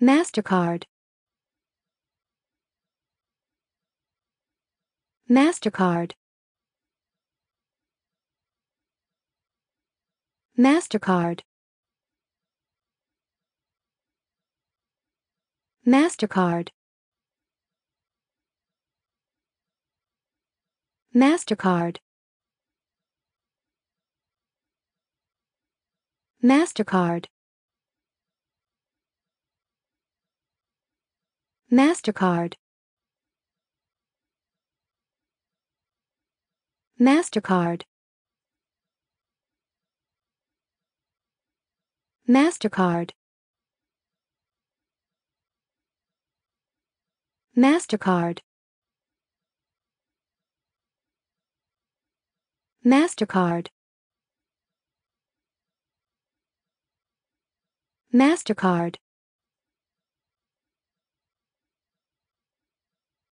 MasterCard MasterCard MasterCard MasterCard MasterCard MasterCard MasterCard MasterCard MasterCard MasterCard MasterCard MasterCard